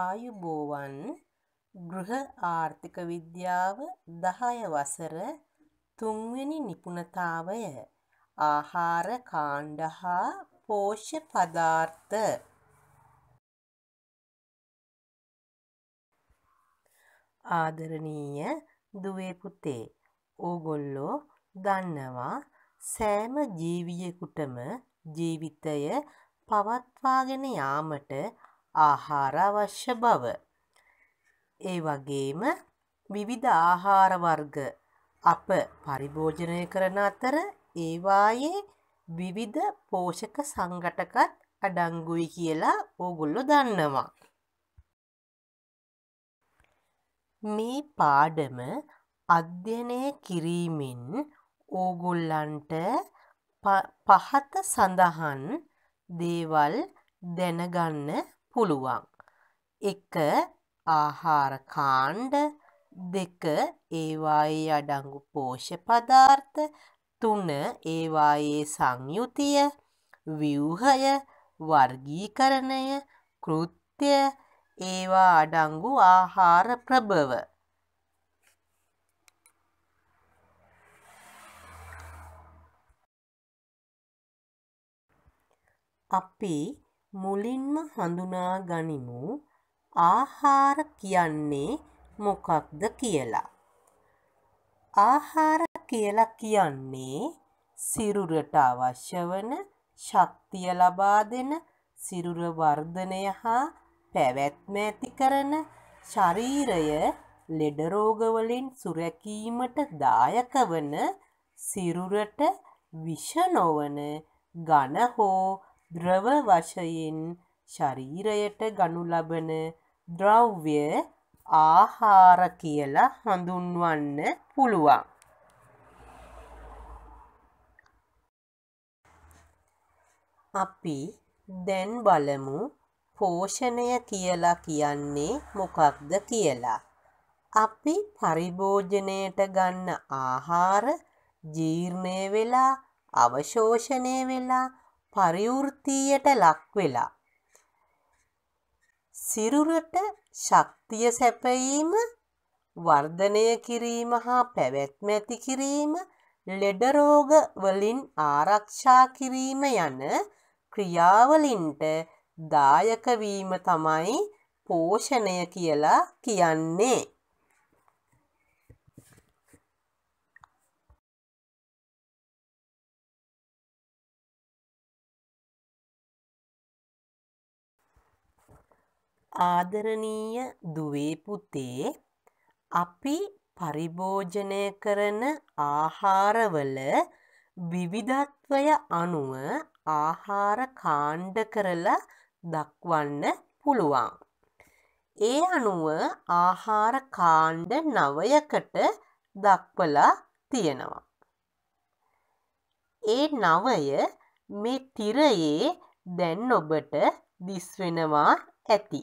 ආයුබෝවන් ගෘහ ආර්ථික විද්‍යාව දහය වසර තුන්වෙනි නිපුණතාවය ආහාර කාණ්ඩ හා පෝෂ්‍ය පදාර්ථ ආදරණීය දුවේ පුතේ ඕගොල්ලෝ දන්නවා සෑම ජීවියෙකුටම ජීවිතය පවත්වාගෙන යාමට ආහාර අවශ්‍ය බව. ඒ වගේම විවිධ ආහාර වර්ග අප පරිභෝජනය කරන අතර ඒවායේ විවිධ පෝෂක සංගටකත් අඩංගුයි කියලා ඕගොල්ලො දන්නවා. මේ පාඩම අධ්‍යයනය කිරීමෙන් ඕගොල්ලන්ට පහත සඳහන් දේවල් දැනගන්න පුළුවන්. එක ආහාර කාණ්ඩ දෙක ඒවායේ අඩංගු පෝෂපදාර්ථ තුන ඒවායේ සංයුතිය ව්‍යූහය වර්ගීකරණය කෘත්‍ය ඒවා අඩංගු ආහාර ප්‍රභව අපි මුලින්ම හඳුනා ගනිමු ආහාර කියන්නේ මොකක්ද කියලා. ආහාර කියලා කියන්නේ සිරුරට අවශ්‍ය වන ශක්තිය ලබා දෙන සිරුර වර්ධනය හා පැවැත්ම ඇති කරන ශරීරය ලෙඩ රෝගවලින් සුරැකීමට දායක වන සිරුරට විෂ නොවන ඝන හෝ ද්‍රව වශයෙන් ශරීරයට ගනු ලබන ද්‍රව්‍ය ආහාර කියලා හඳුන්වන්න පුළුවන්. අපි දැන් බලමු පෝෂණය කියලා කියන්නේ මොකක්ද කියලා. අපි පරිභෝජනයට ගන්න ආහාර ජීර්ණය වෙලා අවශෝෂණය වෙලා පරිවෘත්තියට ලක්වෙලා. සිරුරට ශක්තිය සැපයීම වර්ධනය කිරීම හා පැවැත්ම ඇති කිරීම ලෙඩරෝග වලින් ආරක්ෂා කිරීම යන ක්‍රියාවලින්ට දායකවීම තමයි පෝෂණය කියලා කියන්නේ. ආදරණීය දුවේ පුතේ අපි පරිභෝජනය කරන ආහාරවල විවිධත්වය අනුව ආහාර කාණ්ඩ කරලා දක්වන්න පුළුවන්. ඒ අනුව ආහාර කාණ්ඩ නවයකට දක්වලා තියෙනවා. ඒ නවය මේ තිරයේ දැන් ඔබට දිස්වෙනවා ඇති.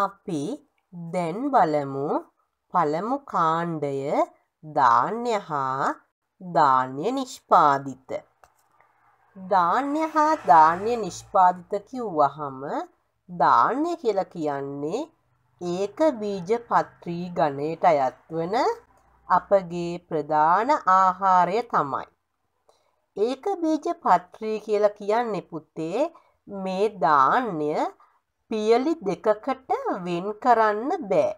අපි දැන් බලමු පළමු කාණ්ඩය ධාන්‍ය හා ධාන්‍ය නිෂ්පාදිත. ධාන්‍ය හා ධාන්‍ය නිෂ්පාදිත කිව්වහම ධාන්‍ය කියල කියන්නේ ඒක බීජ පත්‍රී ගණයට අයත්වන අපගේ ප්‍රධාන ආහාරය තමයි. ඒක බීජ පත්‍රී කියල කියන්නේ පුතේ මේ ධාන්‍ය පියලි දෙකකට වෙන් කරන්න බෑ.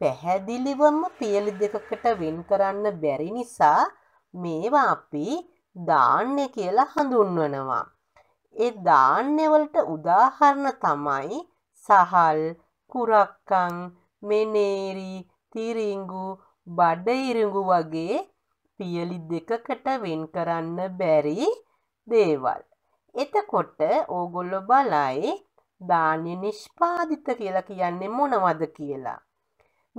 පැහැදිලිවම පියලි දෙකකට වෙන් කරන්න බැරි නිසා මේවා අපි ධාන්‍ය කියලා හඳුන්වනවා. ඒ ධාන්‍යවලට උදාහරණ තමයි සහල්, කුරක්කන්, මෙනේරි, තිරිඟු, බඩ ඉරිඟු වගේ පියලි දෙකකට වෙන් කරන්න බැරි දේවල්. එතකොට ඕගොල්ලෝ බලයි ධාන්‍ය නිෂ්පාදිත කියලා කියන්නේ මොනවද කියලා.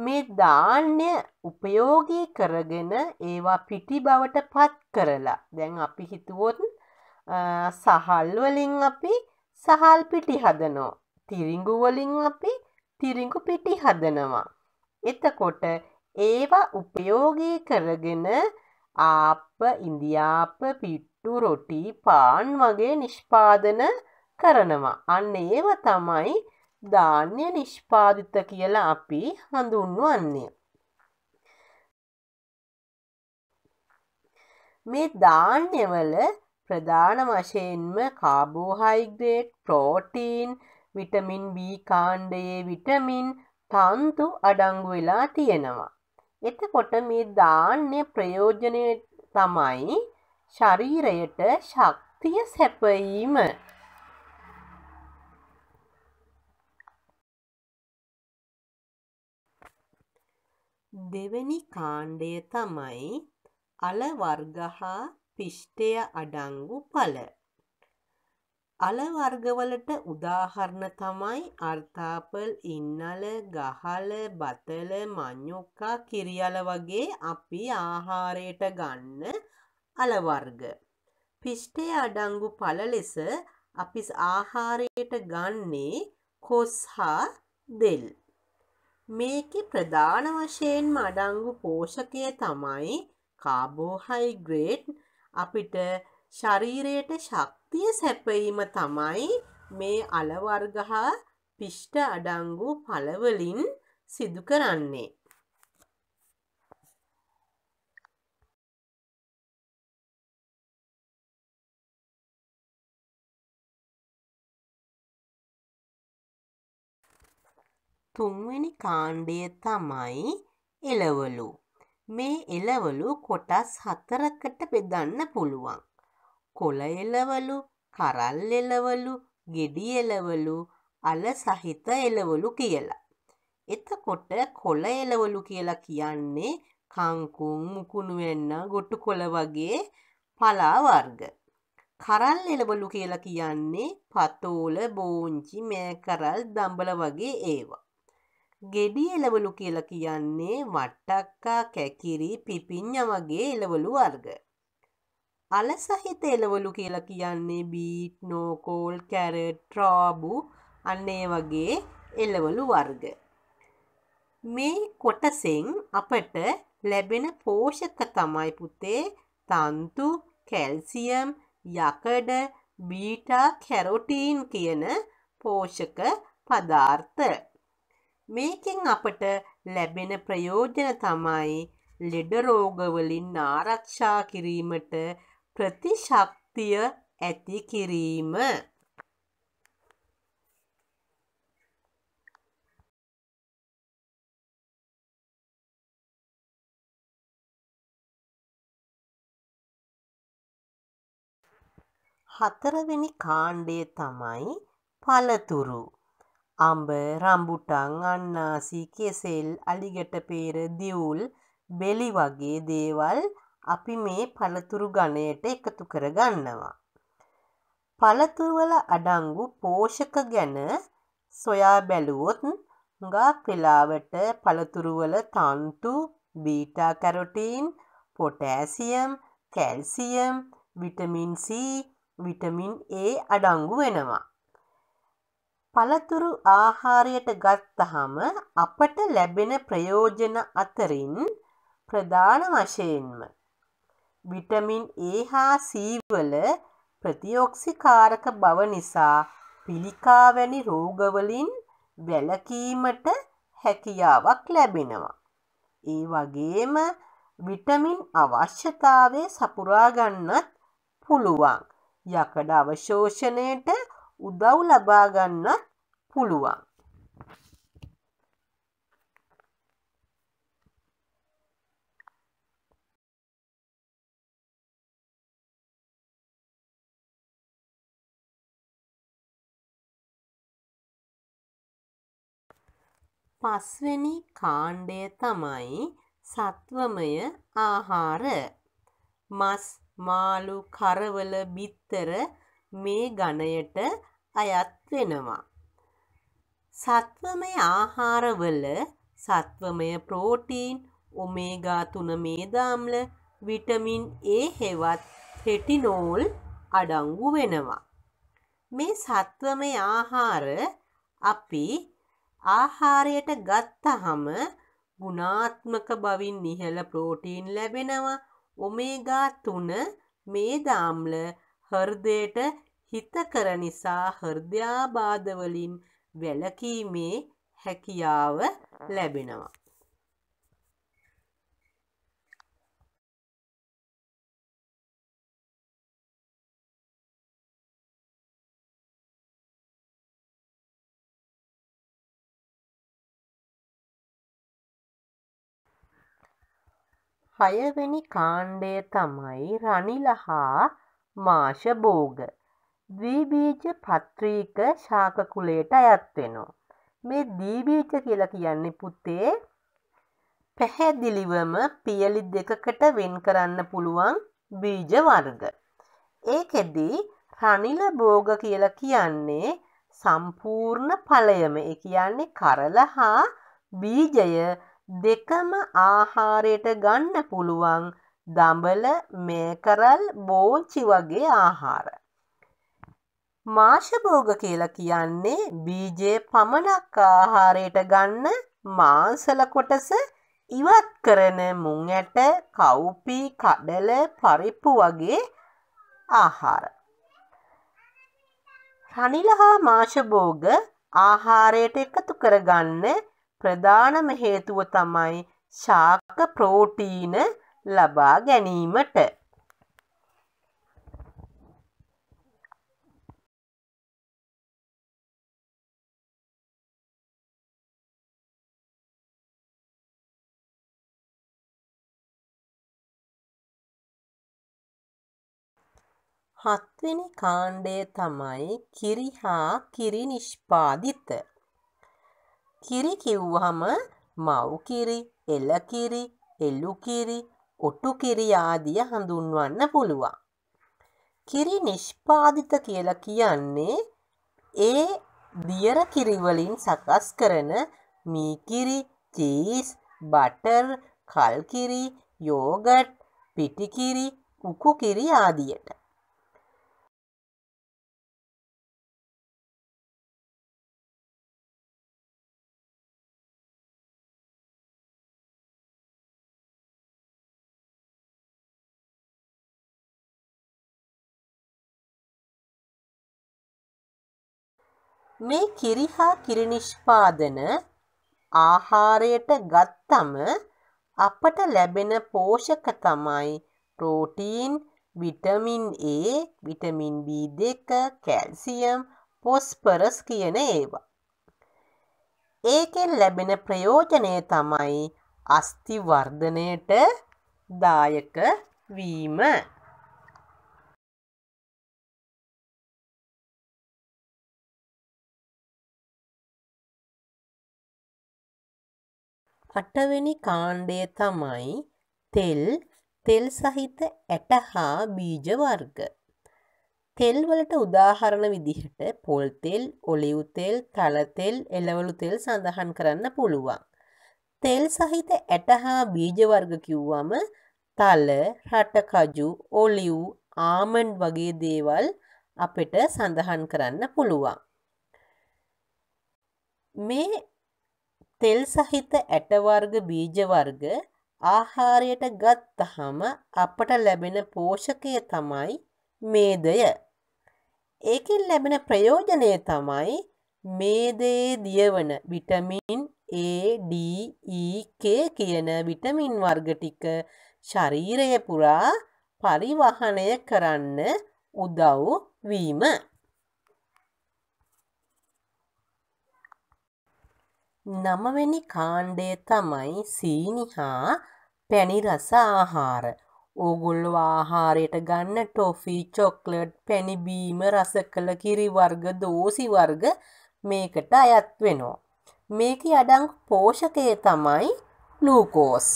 මේ ධාන්‍ය උපයෝගී කරගෙන ඒවා පිටි බවට පත් කරලා දැන් අපි හිතුවොත් සහල් වලින් අපි සහල් පිටි හදනෝ තිරිඟු වලින් අපි තිරිඟු පිටි හදනවා එතකොට ඒවා උපයෝගී කරගෙන ආප්ප ඉන්දියාප්ප පිට්ටු රොටි පාන් වගේ නිෂ්පාදන කරනවා. අන්න ඒව තමයි ධාන්‍ය නිෂ්පාදිත කියලා අපි හඳුන්වන්නේ. මේ ධාන්‍යවල ප්‍රධාන වශයෙන්ම කාබෝහයිග්‍රේට් ප්‍රෝටීන් විටමින් B කාණ්ඩයේ විටමින් තන්තු අඩංගු වෙලා තියෙනවා. එතකොට මේ ධාන්‍ය ප්‍රයෝජනය තමයි ශරීරයට ශක්තිය සැපයීම. දෙවැනි කාණ්ඩය තමයි අල වර්ග හා පිෂ්ඨය අඩංගු ඵල. අල වර්ගවලට උදාහරණ තමයි අර්ථාපල්, ඉන්නල, ගහල, බතල, මඤ්ඤොක්කා, කිරියල වගේ අපි ආහාරයට ගන්න අල වර්ග. පිෂ්ඨය අඩංගු ඵල ලෙස අපි ආහාරයට ගන්නේ කොස් හා දෙල්. මේකේ ප්‍රධාන වශයෙන්ම අඩංගු පෝෂකය තමයි කාබෝහයිග්‍රේට් අපිට ශරීරයට ශක්තිය සැපීම තමයි මේ අලවර්ග හා පිෂ්ට අඩංගු පළවලින් සිදු කරන්නේ. තුන්වෙනි කාණ්ඩය තමයි එළවලු. මේ එළවලු කොටස් හතරකට බෙදන්න පුළුවන්. කොළ එළවලු, කරල් එළවලු, ගෙඩි එළවලු, අල සහිත එළවලු කියලා. එතකොට කොළ එළවලු කියලා කියන්නේ කංකුම් මුකුණු වෙන්න ගොටු කොළ වගේ පලා වර්ග. කරල් එළවලු කියලා කියන්නේ පතෝල බෝංචි මෑකරල් දම්බල වගේ ඒවා. ගෙඩි එළවලු කියලා කියන්නේ වට්ටක්කා කැකිරි පිපිඤ්ඤ වගේ එළවලු වර්ග. අල සහිත එළවලු කියලා කියන්නේ බීට්, නෝකෝල්, කැරට්, රාබු අන්න ඒ වගේ එළවලු වර්ග. මේ කොටසෙන් අපට ලැබෙන පෝෂක තමයි පුතේ තන්තු, කැල්සියම්, යකඩ, බීටා කැරොටීන් කියන පෝෂක පදාර්ථ. මේකෙන් අපට ලැබෙන ප්‍රයෝජන තමයි ලෙඩ රෝගවලින් ආරක්ෂා කිරීමට ප්‍රතිශක්තිය ඇති කිරීම. හතරවෙනි කාණ්ඩය තමයි පළතුරු. අඹ, රම්බුටන්, අන්නාසි, කෙසෙල්, අලිගැටපේර, දිවුල්, බෙලි වගේ දේවල් අපි මේ පළතුරු ගණයට එකතු කරගන්නවා. පළතුරුවල අඩංගු පෝෂක ගැන සොයා බැලුවොත් හුඟක් වෙලාවට පළතුරුවල තන්තු, beta carotene, potassium, calcium, vitamin C, vitamin A අඩංගු වෙනවා. පළතුරු ආහාරයට ගත්තහම අපට ලැබෙන ප්‍රයෝජන අතරින් ප්‍රධාන වශයෙන්ම විටමින් A හා C වල ප්‍රතිඔක්සිකාරක බව නිසා පිළිකා වැනි රෝගවලින් වැළකීමට හැකියාවක් ලැබෙනවා. ඒ වගේම විටමින් අවශ්‍යතාවය සපුරා ගන්නත් පුළුවන්. යකඩ අවශෝෂණයට උදව් ලබා ගන්නත් පුළුවන්. පස්වෙනි කාණ්ඩය තමයි සත්වමය ආහාර. මස්, මාළු, කරවල, බිත්තර මේ ගණයට අයත් වෙනවා. සත්වමය ආහාරවල සත්වමය ප්‍රෝටීන් ඔමේගා තුන මේදාම්ල විටමින් ඒ හෙවත් හෙටිනෝල් අඩංගු වෙනවා. මේ සත්වමය ආහාර අපි ආහාරයට ගත්තහම ගුණාත්මක බවින් ඉහළ ප්‍රෝටීන් ලැබෙනවා ඔමේගා තුන මේදාම්ල හර්දයට හිතකර නිසා හෘදයාබාධවලින් වැලකීමේ හැකියාව ලැබෙනවා. හයවැනි කාණ්ඩය තමයි රනිල හා මාෂභෝග. දීබීජ පත්‍රීක ශාක කුලයට අයත් වෙනවා. මේ දීබීජ කියලා කියන්නේ පුතේ පැහැදිලිවම පියලි දෙකකට වෙන් කරන්න පුළුවන් බීජ වර්ග. ඒකෙදි රනිල භෝග කියලා කියන්නේ සම්පූර්ණ ඵලයම ඒ කියන්නේ කරල හා බීජය දෙකම ආහාරයට ගන්න පුළුවන් දඹල මේකරල් බෝංචි වගේ ආහාර. මාශභෝග කියලා කියන්නේ බීජය පමණක් ආහාරයට ගන්න මාංසල කොටස ඉවත් කරන මුං ඇට කව්පි කඩල පරිප්පු වගේ ආහාර. රනිල හා මාශභෝග ආහාරයට එකතු කරගන්න ප්‍රධානම හේතුව තමයි ශාක ප්‍රෝටීන ලබා ගැනීමට. හත්වෙනි කාණ්ඩය තමයි කිරි හා කිරි නිෂ්පාදිත. කිරි කිව්වහම මව් කිරි, එළ කිරි, එළු කිරි, ඔටු කිරි ආදිය හඳුන්වන්න පුළුවන්. කිරි නිෂ්පාදිත කියලා කියන්නේ ඒ දියර කිරිවලින් සකස් කරන මීකිරි, චීස්, බටර්, කල්කිරි, යෝගට්, පිටිකිරි, උකුකිරි ආදියට. මේ කිරි හා කිරි නිෂ්පාදන ආහාරයට ගත්තම අපට ලැබෙන පෝෂක තමයි protein, vitamin A, vitamin B2, calcium, phosphorus කියන ඒවා. ඒකෙන් ලැබෙන ප්‍රයෝජනය තමයි අස්ති වර්ධනයට දායක වීම. අටවෙනි කාණ්ඩය තමයි තෙල් තෙල් සහිත ඇට හා බීජ වර්ග. තෙල් වලට උදාහරණ විදිහට පොල් තෙල්, ඔලිව් තෙල්, තල තෙල්, එළවලු තෙල් සඳහන් කරන්න පුළුවන්. තෙල් සහිත ඇට හා බීජ වර්ග කිව්වම තල, රට කජු, ඔලිව්, ආමන්ඩ් වගේ දේවල් අපිට සඳහන් කරන්න පුළුවන්. මේ තෙල් සහිත ඇට වර්ග බීජ වර්ග ආහාරයට ගත්තහම අපට ලැබෙන පෝෂකය තමයි මේදය. ඒකෙන් ලැබෙන ප්‍රයෝජනය තමයි මේදයේ දියවන විටමින් ADEK කියන විටමින් වර්ග ටික ශරීරය පුරා පරිවහනය කරන්න උදව් වීම. නමවැනි කාණ්ඩය තමයි සීනි හා පැණිරස ආහාර. ඕගොල්ලෝ ආහාරයට ගන්න ටොෆී චොක්ලට් පැණිබීම රස කළ කිරිවර්ග දෝසිවර්ග මේකට අයත් වෙනවා. මේක අඩං පෝෂකය තමයි ලූකෝස්.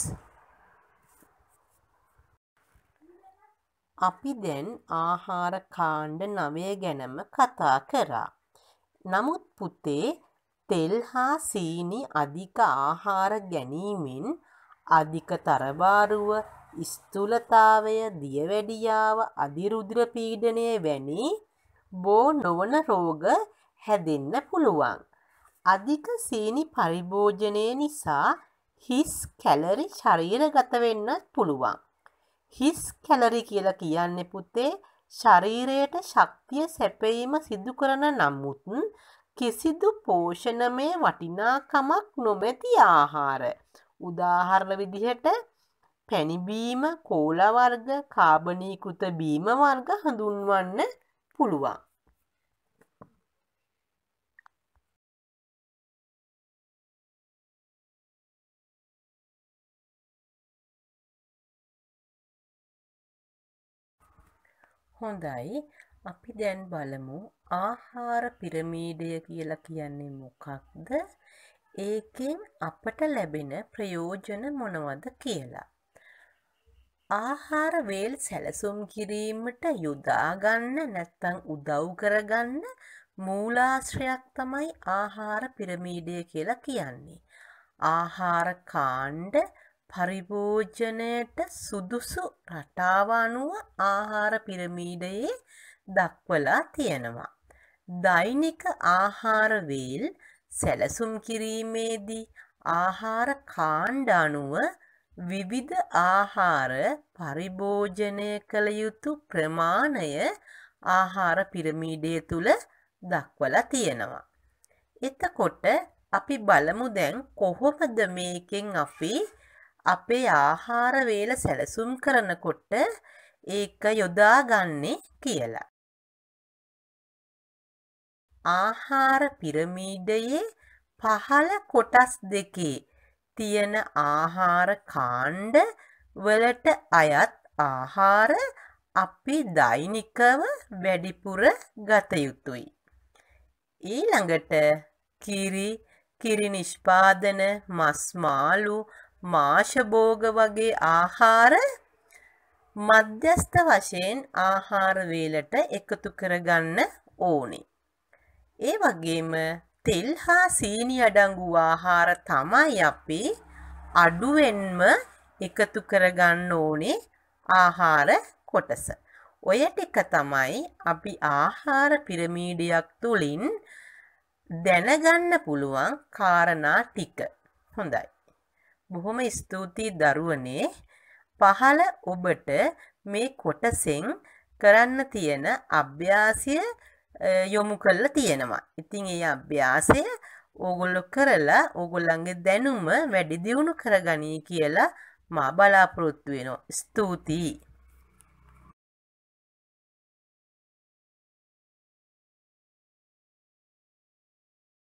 අපි දැන් ආහාර කාණ්ඩ නවය ගැනම කතා කරා. නමුත් පුතේ තෙල් හා සීනි අධික ආහාර ගැනීමෙන් අධික තරබාරුව ස්තුලතාවය දියවැඩියාව අධිරුදිර පීඩනය වැනි බෝ නොවන රෝග හැදෙන්න පුළුවන්. අධික සීනි පරිභෝජනය නිසා හිස් කැලරි ශරීරගත වෙන්නත් පුළුවන්. හිස් කැලරි කියලා කියන්නේ පුතේ ශරීරයට ශක්තිය සැපීම සිදු කරන නමුත් කිසිදු පෝෂණමය වටිනාකමක් නොමැති ආහාර. උදාහරණ විදිහට පැණිබීම කෝලවර්ග කාබනීකෘත බීම වර්ග හඳුන්වන්න පුළුවන්. හොඳයි අපි දැන් බලමු ආහාර පිරමීඩය කියලා කියන්නේ මොකක්ද? ඒකෙන් අපට ලැබෙන ප්‍රයෝජන මොනවද කියලා. ආහාර වේල් සැලසුම් කිරීමට යොදා ගන්න නැත්නම් උදව් කරගන්න මූලාශ්‍රයක් තමයි ආහාර පිරමීඩය කියලා කියන්නේ. ආහාර කාණ්ඩ පරිභෝජනයට සුදුසු රටාව අනුව ආහාර පිරමීඩයේ දක්වලා තියෙනවා. දෛනික ආහාර වේල් සැලසුම් කිරීමේදී ආහාර කාණ්ඩ අනුව විවිධ ආහාර පරිභෝජනය කළ යුතු ප්‍රමාණය ආහාර පිරමීඩය තුළ දක්වලා තියෙනවා. එතකොට අපි බලමු දැන් කොහොමද මේකෙන් අපි අපේ ආහාර වේල සැලසුම් කරනකොට ඒක යොදාගන්නේ කියලා. ආහාර පිරමීඩයේ පහළ කොටස් දෙකේ තියෙන ආහාර කාණ්ඩ වලට අයත් ආහාර අපි දෛනිකව වැඩිපුර ගත යුතුයි. ඊළඟට කිරි, කිරි නිෂ්පාදන, මස් මාළු, මාෂභෝග වගේ ආහාර මධ්‍යස්ථ වශයෙන් ආහාර වේලට එකතු කරගන්න ඕනේ. ඒ වගේම තෙල් හා සීනි අඩංගු ආහාර තමයි අපි අඩුවෙන්ම එකතු කරගන්න ඕනේ ආහාර කොටස. ඔය ටික තමයි අපි ආහාර පිරමීඩයක් තුලින් දැනගන්න පුළුවන් කාරණා ටික. හොඳයි. බොහොම ස්තුතියි දරුවනේ. පහල ඔබට මේ කොටසෙන් කරන්න තියෙන අභ්‍යාසය යොමු කරලා තියෙනවා. ඉතින් ඒ අභ්‍යාසය ඕගොල්ලො කරලා ඕගොල්ලන්ගේ දැනුම වැඩි දියුණු කරගනී කියලා මා බලාපොරොත්තු වෙනවා. ස්තුතියි.